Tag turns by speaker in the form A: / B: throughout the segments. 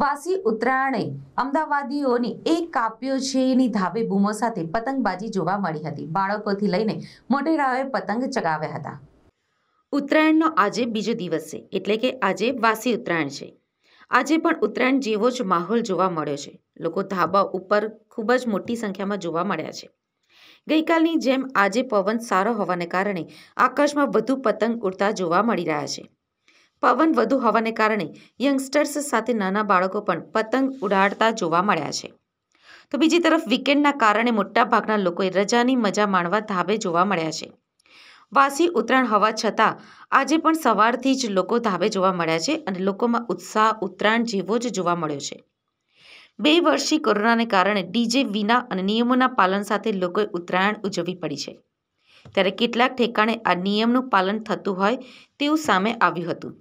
A: વાસી ઉત્તરાયણે અમદાવાદીઓની એક કાપ્યો છે એની ધાબે બૂમો સાથે પતંગબાજી જોવા મળી હતી બાળકોથી લઈને મોટેરાઓએ પતંગ ચગાવ્યા હતા ઉત્તરાયણનો આજે બીજો દિવસ છે એટલે કે આજે વાસી ઉત્તરાયણ છે આજે પણ ઉત્તરાયણ જેવો જ માહોલ જોવા મળ્યો છે લોકો ધાબા ઉપર ખૂબ જ મોટી સંખ્યામાં જોવા મળ્યા છે ગઈકાલની જેમ આજે પવન સારો હોવાને કારણે આકાશમાં વધુ પતંગ ઉડતા જોવા મળી રહ્યા છે પવન વધુ હોવાને કારણે યંગસ્ટર્સ સાથે નાના બાળકો પણ પતંગ ઉડાડતા જોવા મળ્યા છે તો બીજી તરફ વીકેન્ડના કારણે મોટાભાગના લોકોએ રજાની મજા માણવા ધાબે જોવા મળ્યા છે વાસી ઉત્તરાયણ હોવા છતાં આજે પણ સવારથી જ લોકો ધાબે જોવા મળ્યા છે અને લોકોમાં ઉત્સાહ ઉત્તરાયણ જેવો જ જોવા મળ્યો છે બે વર્ષી કોરોનાને કારણે ડીજે વિના અને નિયમોના પાલન સાથે લોકોએ ઉત્તરાયણ ઉજવવી પડી છે ત્યારે કેટલાક ઠેકાણે આ નિયમનું પાલન થતું હોય તેવું સામે આવ્યું હતું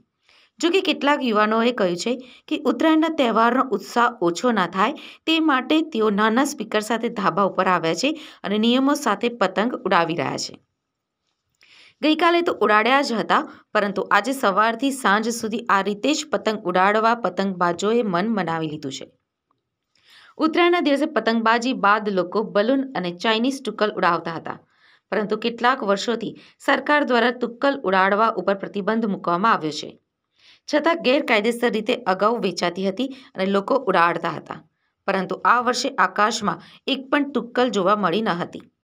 A: જોકે કેટલાક યુવાનોએ કહ્યું છે કે ઉત્તરાયણના તહેવારનો ઉત્સાહ ઓછો ના થાય તે માટે તેઓ નાના સ્પીકર સાથે ધાબા ઉપર આવ્યા છે અને નિયમો સાથે પતંગ ઉડાવી રહ્યા છે ગઈકાલે તો ઉડાડ્યા જ હતા પરંતુ આજે સવારથી સાંજ સુધી આ રીતે જ પતંગ ઉડાડવા પતંગબાજોએ મન મનાવી લીધું છે ઉત્તરાયણના દિવસે પતંગબાજી બાદ લોકો બલૂન અને ચાઇનીઝ ટુક્કલ ઉડાવતા હતા પરંતુ કેટલાક વર્ષોથી સરકાર દ્વારા તુક્કલ ઉડાડવા ઉપર પ્રતિબંધ મૂકવામાં આવ્યો છે છતાં ગેરકાયદેસર રીતે અગાઉ વેચાતી હતી અને લોકો ઉડાડતા હતા પરંતુ આ વર્ષે આકાશમાં એક પણ ટુક્કલ જોવા મળી ન હતી